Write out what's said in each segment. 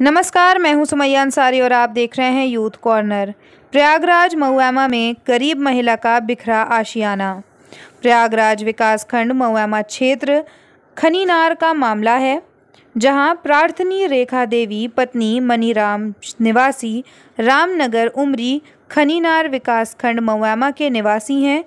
नमस्कार मैं हूं सुमैया अंसारी और आप देख रहे हैं यूथ कॉर्नर प्रयागराज मऊआमा में गरीब महिला का बिखरा आशियाना प्रयागराज विकासखंड मऊमा क्षेत्र खनीनार का मामला है जहां प्रार्थनी रेखा देवी पत्नी मनीराम निवासी रामनगर उमरी खनीनार विकासखंड मऊमा के निवासी हैं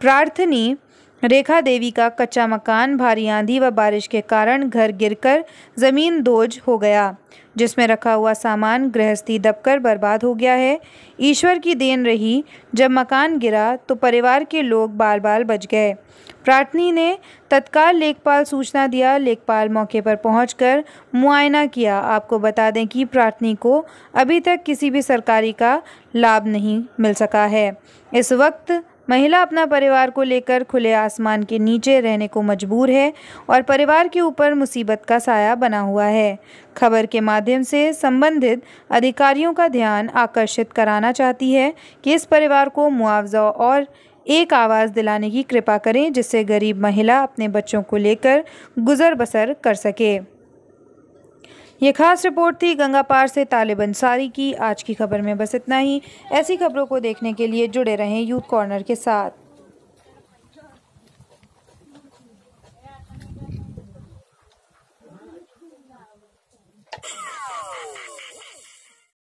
प्रार्थनी रेखा देवी का कच्चा मकान भारी आंधी व बारिश के कारण घर गिरकर जमीन दोज हो गया जिसमें रखा हुआ सामान गृहस्थी दबकर बर्बाद हो गया है ईश्वर की देन रही जब मकान गिरा तो परिवार के लोग बाल बाल बच गए प्रार्थनी ने तत्काल लेखपाल सूचना दिया लेखपाल मौके पर पहुंचकर मुआयना किया आपको बता दें कि प्रार्थनी को अभी तक किसी भी सरकारी का लाभ नहीं मिल सका है इस वक्त महिला अपना परिवार को लेकर खुले आसमान के नीचे रहने को मजबूर है और परिवार के ऊपर मुसीबत का साया बना हुआ है खबर के माध्यम से संबंधित अधिकारियों का ध्यान आकर्षित कराना चाहती है कि इस परिवार को मुआवजा और एक आवाज़ दिलाने की कृपा करें जिससे गरीब महिला अपने बच्चों को लेकर गुजर बसर कर सके ये खास रिपोर्ट थी गंगा पार से तालिब अंसारी की आज की खबर में बस इतना ही ऐसी खबरों को देखने के लिए जुड़े रहें यूथ कॉर्नर के साथ